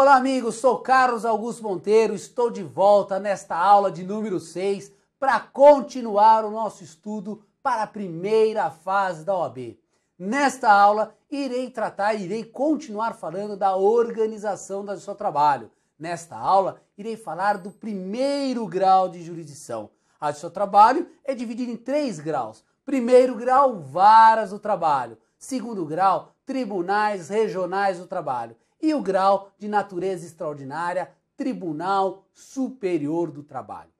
Olá, amigos. Sou Carlos Augusto Monteiro. Estou de volta nesta aula de número 6 para continuar o nosso estudo para a primeira fase da OAB. Nesta aula, irei tratar, irei continuar falando da organização do seu trabalho. Nesta aula, irei falar do primeiro grau de jurisdição. A de seu trabalho é dividido em três graus. Primeiro grau, varas do trabalho. Segundo grau, tribunais regionais do trabalho e o grau de natureza extraordinária Tribunal Superior do Trabalho.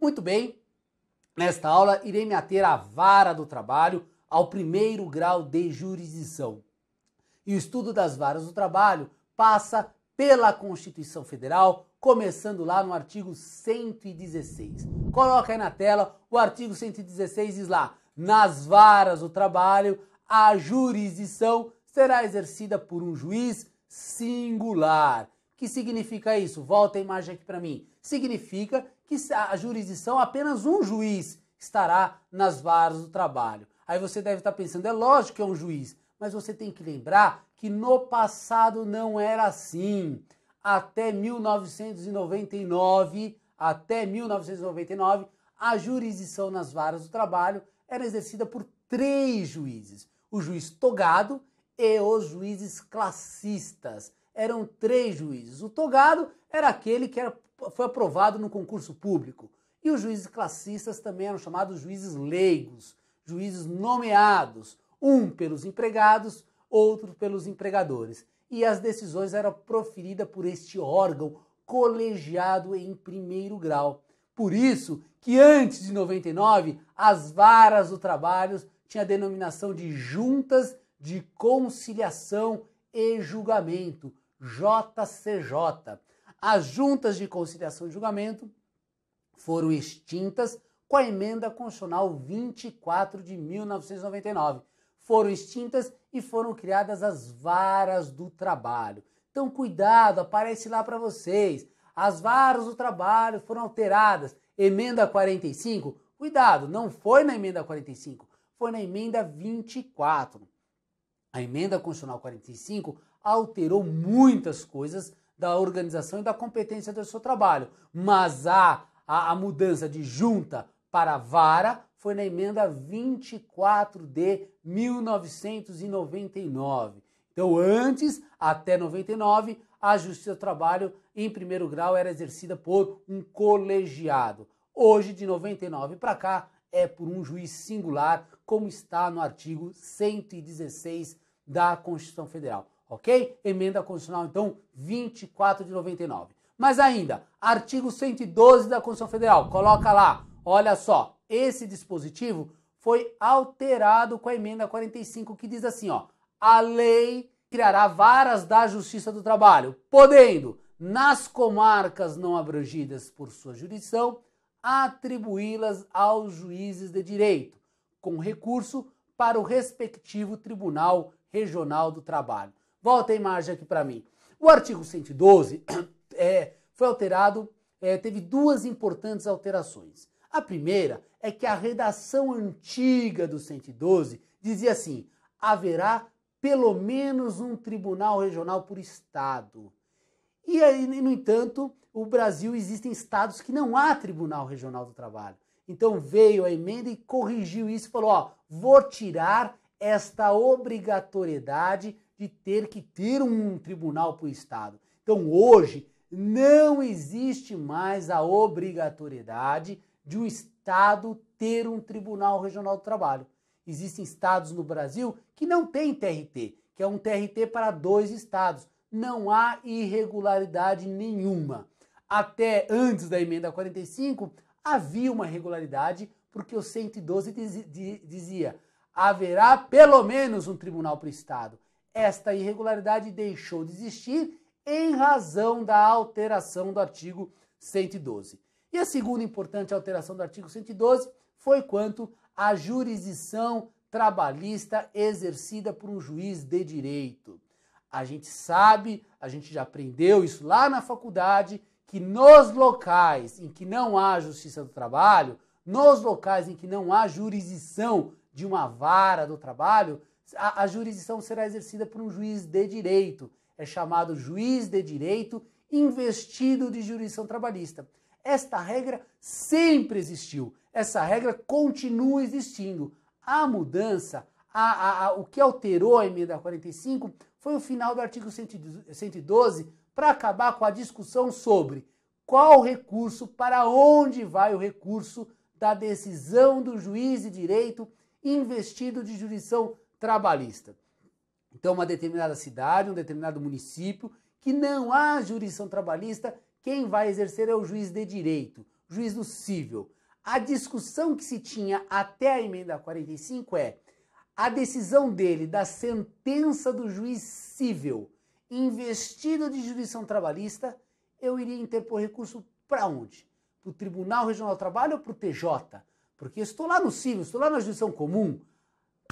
Muito bem, nesta aula irei me ater à vara do trabalho, ao primeiro grau de jurisdição. E o estudo das varas do trabalho passa pela Constituição Federal, começando lá no artigo 116. Coloca aí na tela, o artigo 116 diz lá: nas varas do trabalho, a jurisdição será exercida por um juiz singular. O que significa isso? Volta a imagem aqui para mim. Significa que a jurisdição apenas um juiz estará nas varas do trabalho. Aí você deve estar tá pensando, é lógico que é um juiz, mas você tem que lembrar que no passado não era assim. Até 1999, até 1999, a jurisdição nas varas do trabalho era exercida por três juízes: o juiz togado e os juízes classistas. Eram três juízes. O togado era aquele que era, foi aprovado no concurso público. E os juízes classistas também eram chamados juízes leigos, juízes nomeados, um pelos empregados, outro pelos empregadores. E as decisões eram proferidas por este órgão colegiado em primeiro grau. Por isso que antes de 99, as varas do trabalho tinha a denominação de juntas de conciliação e julgamento, JCJ. As juntas de conciliação e julgamento foram extintas com a emenda constitucional 24 de 1999. Foram extintas e foram criadas as varas do trabalho. Então, cuidado, aparece lá para vocês. As varas do trabalho foram alteradas. Emenda 45, cuidado, não foi na emenda 45, foi na emenda 24. A emenda constitucional 45 alterou muitas coisas da organização e da competência do seu trabalho, mas a, a, a mudança de junta para vara foi na emenda 24 de 1999. Então, antes, até 99, a Justiça do Trabalho em primeiro grau era exercida por um colegiado. Hoje, de 99 para cá, é por um juiz singular, como está no artigo 116 da Constituição Federal. Ok? Emenda Constitucional, então, 24 de 99. Mas ainda, artigo 112 da Constituição Federal, coloca lá, olha só, esse dispositivo foi alterado com a emenda 45 que diz assim, ó: a lei criará varas da Justiça do Trabalho, podendo nas comarcas não abrangidas por sua jurisdição atribuí-las aos juízes de direito, com recurso para o respectivo Tribunal Regional do Trabalho. Volta a imagem aqui para mim. O artigo 112 é, foi alterado, é, teve duas importantes alterações. A primeira é que a redação antiga do 112 dizia assim: haverá pelo menos um tribunal regional por estado. E aí, no entanto, o Brasil existem estados que não há tribunal regional do trabalho. Então veio a emenda e corrigiu isso, falou: ó, vou tirar esta obrigatoriedade de ter que ter um tribunal por estado. Então hoje não existe mais a obrigatoriedade de um estado ter um tribunal regional do trabalho. Existem estados no Brasil que não têm TRT, que é um TRT para dois estados. Não há irregularidade nenhuma. Até antes da emenda 45, havia uma irregularidade, porque o 112 dizia: haverá pelo menos um tribunal para o Estado. Esta irregularidade deixou de existir em razão da alteração do artigo 112. E a segunda importante alteração do artigo 112 foi quanto à jurisdição trabalhista exercida por um juiz de direito. A gente sabe, a gente já aprendeu isso lá na faculdade, que nos locais em que não há justiça do trabalho, nos locais em que não há jurisdição de uma vara do trabalho, a, a jurisdição será exercida por um juiz de direito. É chamado juiz de direito investido de jurisdição trabalhista. Esta regra sempre existiu, essa regra continua existindo. A mudança, a, a, a, o que alterou a emenda 45 foi o final do artigo 112 para acabar com a discussão sobre qual recurso, para onde vai o recurso da decisão do juiz de direito investido de jurisdição trabalhista. Então, uma determinada cidade, um determinado município que não há jurisdição trabalhista quem vai exercer é o juiz de direito, juiz do cível. A discussão que se tinha até a emenda 45 é a decisão dele da sentença do juiz cível investido de jurisdição trabalhista, eu iria interpor recurso para onde? Para o Tribunal Regional do Trabalho ou para o TJ? Porque estou lá no cível, estou lá na jurisdição comum.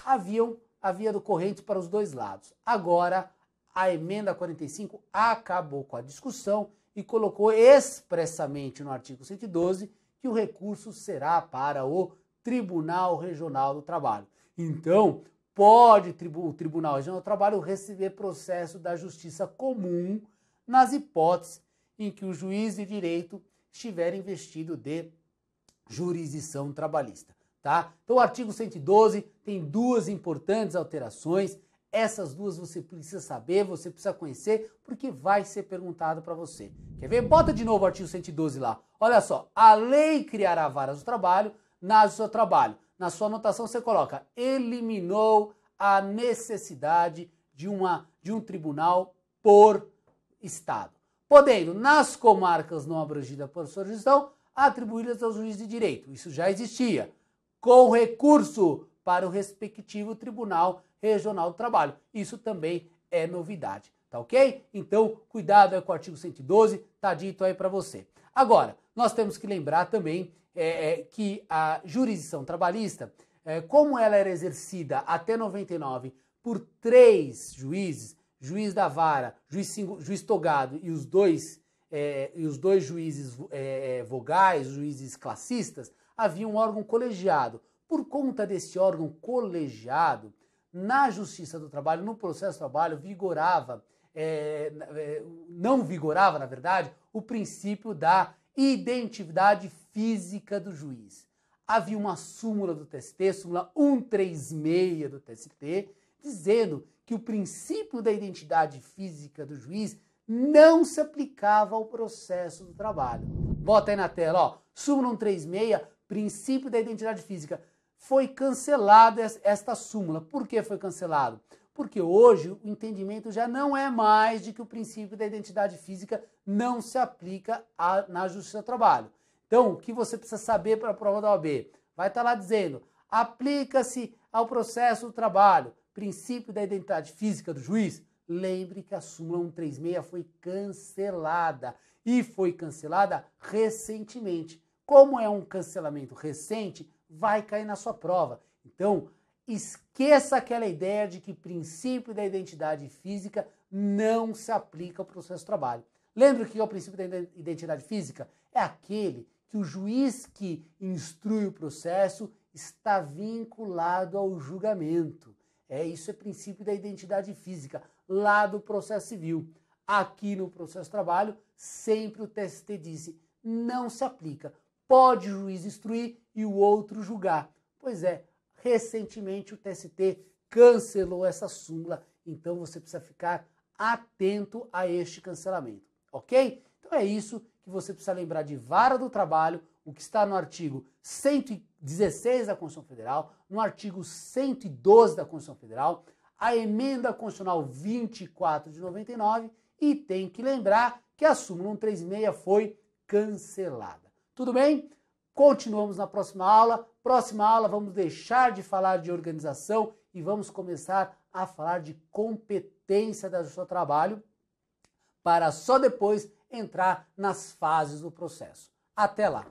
Haviam havia do corrente para os dois lados. Agora, a emenda 45 acabou com a discussão e colocou expressamente no artigo 112 que o recurso será para o Tribunal Regional do Trabalho. Então, pode o Tribunal Regional do Trabalho receber processo da Justiça Comum nas hipóteses em que o juiz de direito estiver investido de jurisdição trabalhista, tá? Então, o artigo 112 tem duas importantes alterações. Essas duas você precisa saber, você precisa conhecer, porque vai ser perguntado para você. Quer ver? Bota de novo o artigo 112 lá. Olha só, a lei criará varas do trabalho na do seu trabalho. Na sua anotação você coloca: eliminou a necessidade de uma de um tribunal por estado, podendo nas comarcas não abrangidas por sua gestão atribuí-las ao juiz de direito. Isso já existia, com recurso para o respectivo tribunal Regional do Trabalho. Isso também é novidade, tá ok? Então, cuidado com o artigo 112, tá dito aí para você. Agora, nós temos que lembrar também é, é, que a jurisdição trabalhista, é, como ela era exercida até 99 por três juízes, juiz da vara, juiz, juiz togado e os dois é, e os dois juízes é, é, vogais, juízes classistas, havia um órgão colegiado. Por conta desse órgão colegiado, na Justiça do Trabalho, no processo do trabalho, vigorava, é, é, não vigorava, na verdade, o princípio da identidade física do juiz. Havia uma súmula do TST, súmula 136 do TST, dizendo que o princípio da identidade física do juiz não se aplicava ao processo do trabalho. Bota aí na tela, ó, súmula 136, princípio da identidade física foi cancelada esta súmula. Por que foi cancelado? Porque hoje o entendimento já não é mais de que o princípio da identidade física não se aplica a, na Justiça do Trabalho. Então, o que você precisa saber para a prova da OAB? Vai estar tá lá dizendo: aplica-se ao processo do trabalho, princípio da identidade física do juiz. Lembre que a súmula 136 foi cancelada e foi cancelada recentemente. Como é um cancelamento recente, vai cair na sua prova. Então, esqueça aquela ideia de que princípio da identidade física não se aplica ao processo de trabalho. Lembra que é o princípio da identidade física? É aquele que o juiz que instrui o processo está vinculado ao julgamento. É isso é princípio da identidade física lá do processo civil. Aqui no processo de trabalho, sempre o TST disse, não se aplica pode o juiz instruir e o outro julgar. Pois é, recentemente o TST cancelou essa súmula, então você precisa ficar atento a este cancelamento, ok? Então é isso que você precisa lembrar de vara do trabalho, o que está no artigo 116 da Constituição Federal, no artigo 112 da Constituição Federal, a emenda constitucional 24 de 99 e tem que lembrar que a súmula 136 foi cancelada. Tudo bem? Continuamos na próxima aula. Próxima aula vamos deixar de falar de organização e vamos começar a falar de competência do seu trabalho para só depois entrar nas fases do processo. Até lá.